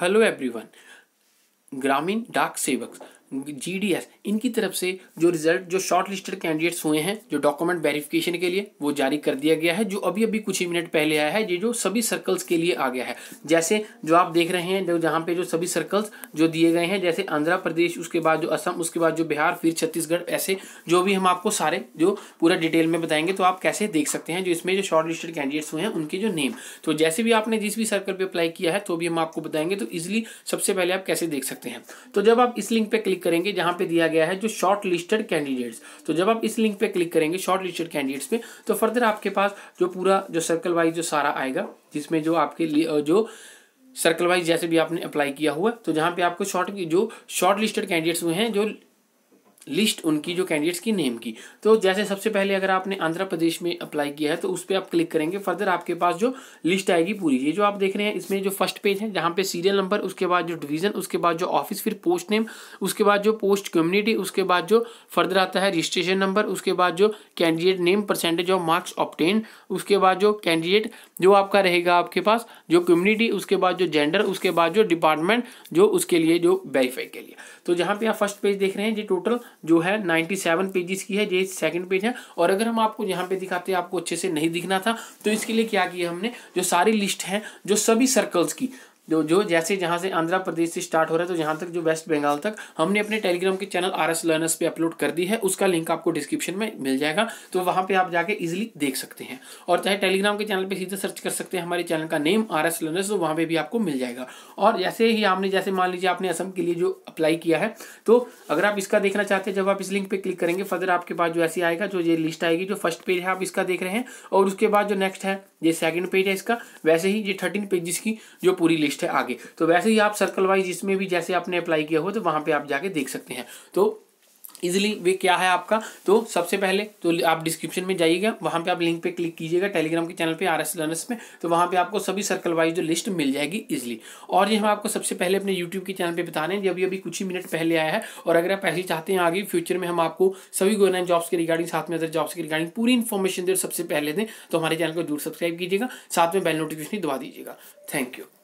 hello everyone ग्रामीण डाक सेवक जी इनकी तरफ से जो रिजल्ट जो शॉर्ट लिस्टेड कैंडिडेट्स हुए हैं जो डॉक्यूमेंट वेरिफिकेशन के लिए वो जारी कर दिया गया है जो अभी अभी कुछ ही मिनट पहले आया है ये जो सभी सर्कल्स के लिए आ गया है जैसे जो आप देख रहे हैं जो जहाँ पे जो सभी सर्कल्स जो दिए गए हैं जैसे आंध्र प्रदेश उसके बाद जो असम उसके बाद जो बिहार फिर छत्तीसगढ़ ऐसे जो भी हम आपको सारे जो पूरा डिटेल में बताएंगे तो आप कैसे देख सकते हैं जो इसमें जो शॉर्ट लिस्टेड कैंडिडेट्स हुए हैं उनके जो नेम तो जैसे भी आपने जिस भी सर्कल पर अप्लाई किया है तो भी हम आपको बताएंगे तो ईजिली सबसे पहले आप कैसे देख सकते हैं तो जब आप इस लिंक पर क्लिक क्लिक करेंगे जहां पे दिया गया है जो शॉर्ट लिस्टेड कैंडिडेट्स तो जब आप इस लिंक पे क्लिक करेंगे शॉर्ट लिस्टेड कैंडिडेट्स पे तो फर्दर आपके पास जो पूरा जो सर्कल वाइज जो सारा आएगा जिसमें जो आपके जो सर्कल वाइज जैसे भी आपने अप्लाई किया हुआ तो जहाँ पे आपको शॉर्ट जो शॉर्ट लिस्टेड कैंडिडेट्स हुए हैं जो लिस्ट उनकी जो कैंडिडेट्स की नेम की तो जैसे सबसे पहले अगर आपने आंध्र प्रदेश में अप्लाई किया है तो उस पर आप क्लिक करेंगे फर्दर आपके पास जो लिस्ट आएगी पूरी ये जो आप देख रहे हैं इसमें जो फर्स्ट पेज है जहाँ पे सीरियल नंबर उसके बाद जो डिवीजन उसके बाद जो ऑफिस फिर पोस्ट नेम उसके बाद जो पोस्ट कम्युनिटी उसके बाद जो फर्दर आता है रजिस्ट्रेशन नंबर उसके बाद जो candidate name percentage of marks obtained उसके बाद जो कैंडिडेट जो आपका रहेगा आपके पास जो कम्युनिटी उसके बाद जो जेंडर उसके बाद जो डिपार्टमेंट जो उसके लिए जो वेरीफाई के लिए तो जहाँ पे आप फर्स्ट पेज देख रहे हैं जो टोटल जो है नाइनटी सेवन पेजेस की है ये सेकंड पेज है और अगर हम आपको यहाँ पे दिखाते हैं आपको अच्छे से नहीं दिखना था तो इसके लिए क्या किया हमने जो सारी लिस्ट है जो सभी सर्कल्स की जो जो जैसे जहाँ से आंध्र प्रदेश से स्टार्ट हो रहा है तो यहाँ तक जो वेस्ट बंगाल तक हमने अपने टेलीग्राम के चैनल आर एस लर्नर्स पर अपलोड कर दी है उसका लिंक आपको डिस्क्रिप्शन में मिल जाएगा तो वहाँ पे आप जाके इजीली देख सकते हैं और चाहे टेलीग्राम के चैनल पे सीधे सर्च कर सकते हैं हमारे चैनल का नेम आर एस लर्नर्स तो वहाँ पर भी आपको मिल जाएगा और जैसे ही आपने जैसे मान लीजिए आपने असम के लिए जो अप्लाई किया है तो अगर आप इसका देखना चाहते हैं जब आप इस लिंक पर क्लिक करेंगे फर्दर आपके पास जो ऐसी आएगा जो ये लिस्ट आएगी जो फर्स्ट पेज है आप इसका देख रहे हैं और उसके बाद जो नेक्स्ट है ये सेकंड पेज है इसका वैसे ही ये थर्टीन पेजेस की जो पूरी लिस्ट है आगे तो वैसे ही आप सर्कल वाइज इसमें भी जैसे आपने अप्लाई किया हो तो वहां पर आप जाके देख सकते हैं तो इजिली वे क्या है आपका तो सबसे पहले तो आप डिस्क्रिप्शन में जाइएगा वहाँ पे आप लिंक पे क्लिक कीजिएगा टेलीग्राम के चैनल पे आर एस लर्नर्स में तो वहाँ पे आपको सभी सर्कल वाइज जो लिस्ट मिल जाएगी इजिली और ये हम आपको सबसे पहले अपने यूट्यूब के चैनल पे बता रहे हैं ये अभी अभी कुछ ही मिनट पहले आया है और अगर आप ऐसे चाहते हैं आगे फ्यूचर में हम आपको सभी गवर्नमेंट जॉब्स के रिगार्डिंग साथ में अदर जॉब्स के रिगार्डिंग पूरी इन्फॉर्मेशन देर सबसे पहले दें तो हमारे चैनल को जरूर सब्सक्राइब कीजिएगा साथ में बेल नोटिफिकेशन दबा दीजिएगा थैंक यू